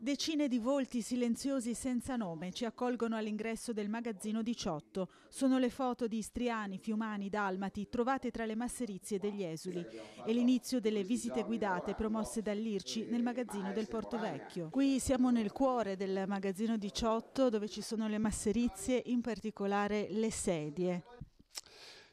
Decine di volti silenziosi senza nome ci accolgono all'ingresso del magazzino 18. Sono le foto di istriani, fiumani, dalmati trovate tra le masserizie degli esuli e l'inizio delle visite guidate promosse dall'Irci nel magazzino del Porto Vecchio. Qui siamo nel cuore del magazzino 18 dove ci sono le masserizie, in particolare le sedie.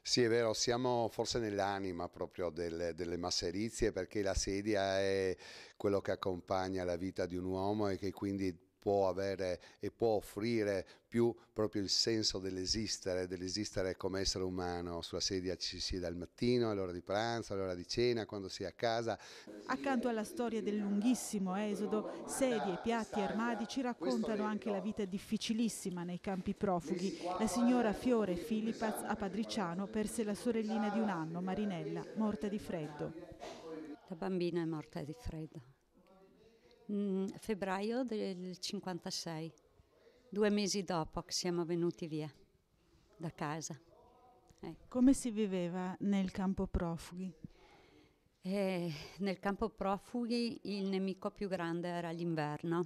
Sì, è vero, siamo forse nell'anima proprio delle, delle, masserizie perché la sedia è quello che accompagna la vita di un uomo e che quindi può avere e può offrire più proprio il senso dell'esistere, dell'esistere come essere umano. Sulla sedia ci si siede al mattino, all'ora di pranzo, all'ora di cena, quando si è a casa. Accanto alla storia del lunghissimo esodo, sedie, piatti e armadi ci raccontano anche la vita difficilissima nei campi profughi. La signora Fiore Filipaz a Padriciano perse la sorellina di un anno, Marinella, morta di freddo. La bambina è morta di freddo Mm, febbraio del 1956, due mesi dopo che siamo venuti via da casa. Ecco. Come si viveva nel campo profughi? Eh, nel campo profughi il nemico più grande era l'inverno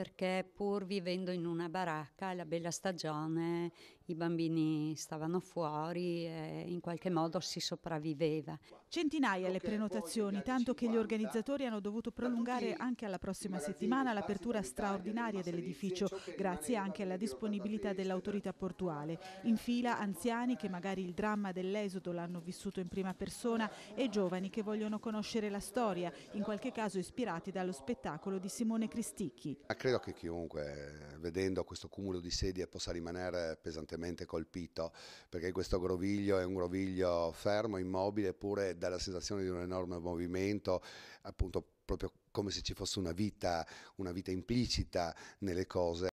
perché pur vivendo in una baracca la bella stagione i bambini stavano fuori e in qualche modo si sopravviveva. Centinaia le prenotazioni, tanto che gli organizzatori hanno dovuto prolungare anche alla prossima settimana l'apertura straordinaria dell'edificio, grazie anche alla disponibilità dell'autorità portuale. In fila anziani che magari il dramma dell'esodo l'hanno vissuto in prima persona e giovani che vogliono conoscere la storia, in qualche caso ispirati dallo spettacolo di Simone Cristicchi credo che chiunque, vedendo questo cumulo di sedie, possa rimanere pesantemente colpito, perché questo groviglio è un groviglio fermo, immobile, pure dà la sensazione di un enorme movimento, appunto proprio come se ci fosse una vita, una vita implicita nelle cose.